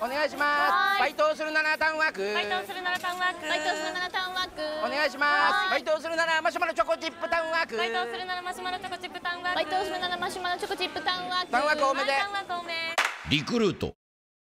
お願いしますバイトするならタウンワークバイトするならタウンワークバイトするならタウンワークお願いしますバイトするならマシュマロチョコチップタウンワークバイトするならマシュマロチョコチップタウンワークバイトするならマシュマロチョコチップタウンワークタウンワーク多めでリクルート